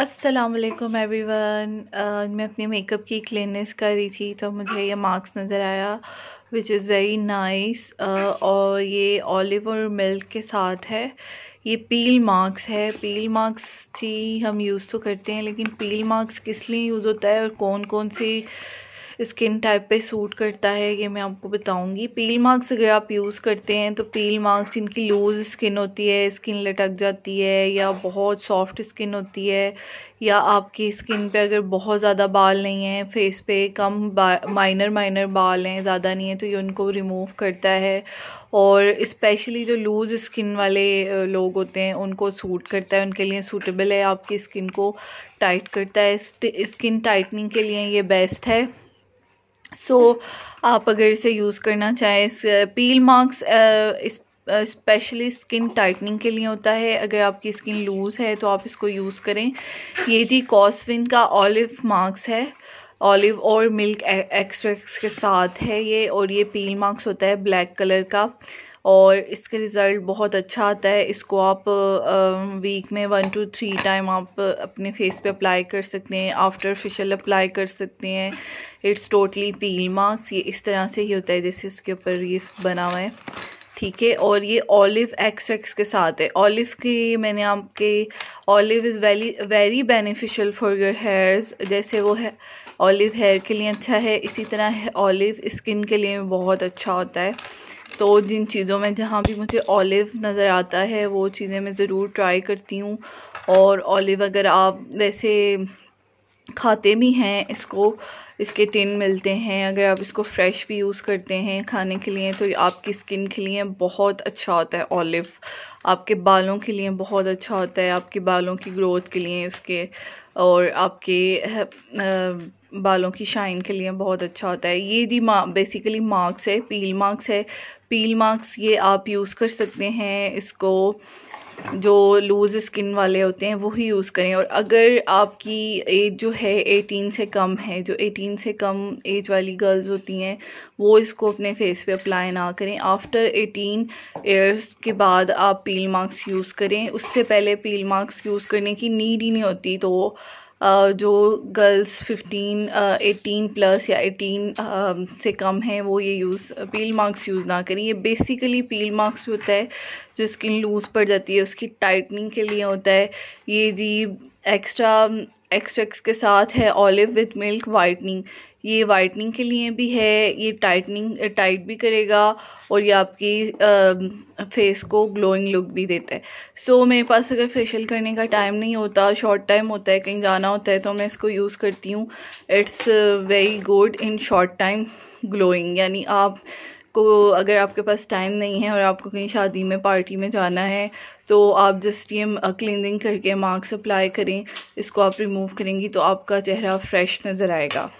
अस्सलाम वालेकुम एवरीवन मैं अपने मेकअप की क्लिननेस कर रही थी तो मुझे ये मार्क्स नज़र आया विच इज़ वेरी नाइस और ये ऑलिव और मिल्क के साथ है ये पील मार्क्स है पील मार्क्स जी हम यूज़ तो करते हैं लेकिन पील मार्क्स किस लिए यूज़ होता है और कौन कौन सी स्किन टाइप पे सूट करता है ये मैं आपको बताऊंगी पील मार्क्स अगर आप यूज़ करते हैं तो पील मार्क्स जिनकी लूज़ स्किन होती है स्किन लटक जाती है या बहुत सॉफ्ट स्किन होती है या आपकी स्किन पे अगर बहुत ज़्यादा बाल नहीं है फेस पे कम माइनर माइनर बाल हैं ज़्यादा नहीं है तो ये उनको रिमूव करता है और इस्पेशली जो लूज़ स्किन वाले लोग होते हैं उनको सूट करता है उनके लिए सूटेबल है आपकी स्किन को टाइट करता है स्किन टाइटनिंग के लिए ये बेस्ट है सो आप अगर इसे यूज़ करना चाहें peel masks specially skin tightening के लिए होता है अगर आपकी स्किन लूज़ है तो आप इसको यूज़ करें ये जी कॉस्विन का ऑलिव मार्क्स है ऑलिव और मिल्क एक्सट्रैक्ट्स के साथ है ये और ये पील मार्क्स होता है ब्लैक कलर का और इसके रिज़ल्ट बहुत अच्छा आता है इसको आप वीक में वन टू थ्री टाइम आप अपने फेस पे अप्लाई कर सकते हैं आफ्टर फेशियल अप्लाई कर सकते हैं इट्स टोटली पील मार्क्स ये इस तरह से ही होता है जैसे इसके ऊपर ये बना हुआ है ठीक है और ये ऑलिव एक्सट्रैक्ट्स के साथ है ऑलिव की मैंने आपके olive is very very beneficial for your hairs जैसे वो है ऑलिव हेयर के लिए अच्छा है इसी तरह ऑलिव स्किन के लिए बहुत अच्छा होता है तो जिन चीज़ों में जहाँ भी मुझे ऑलिव नज़र आता है वो चीज़ें मैं ज़रूर ट्राई करती हूँ और ऑलिव अगर आप वैसे खाते भी हैं इसको इसके टिन मिलते हैं अगर आप इसको फ्रेश भी यूज़ करते हैं खाने के लिए तो आपकी स्किन के लिए बहुत अच्छा होता है ऑलिव आपके बालों के लिए बहुत अच्छा होता है आपके बालों की ग्रोथ के लिए उसके और आपके बालों की शाइन के लिए बहुत अच्छा होता है ये जी मा बेसिकली मार्क्स है पील मार्क्स है पील मार्क्स ये आप यूज़ कर सकते हैं इसको जो लूज़ स्किन वाले होते हैं वही यूज़ करें और अगर आपकी एज जो है 18 से कम है जो 18 से कम एज वाली गर्ल्स होती हैं वो इसको अपने फेस पे अप्लाई ना करें आफ्टर 18 ईयर्स के बाद आप पील मार्क्स यूज़ करें उससे पहले पील मार्क्स यूज़ करने की नीड ही नहीं होती तो जो गर्ल्स 15 18 प्लस या 18 से कम हैं वो ये यूज़ पील मार्क्स यूज़ ना करें ये बेसिकली पील मार्क्स होता है जो स्किन लूज़ पड़ जाती है उसकी टाइटनिंग के लिए होता है ये जी एक्स्ट्रा एक्सट्रैक्ट्स um, के साथ है ऑलिव विद मिल्क वाइटनिंग ये वाइटनिंग के लिए भी है ये टाइटनिंग टाइट भी करेगा और ये आपकी आ, um, फेस को ग्लोइंग लुक भी देता है सो so, मेरे पास अगर फेशियल करने का टाइम नहीं होता शॉर्ट टाइम होता है कहीं जाना होता है तो मैं इसको यूज़ करती हूँ it's very good in short time glowing यानी आप को अगर आपके पास टाइम नहीं है और आपको कहीं शादी में पार्टी में जाना है तो आप जस्ट ये क्लिनिंग करके मास्क अप्लाई करें इसको आप रिमूव करेंगी तो आपका चेहरा फ्रेश नज़र आएगा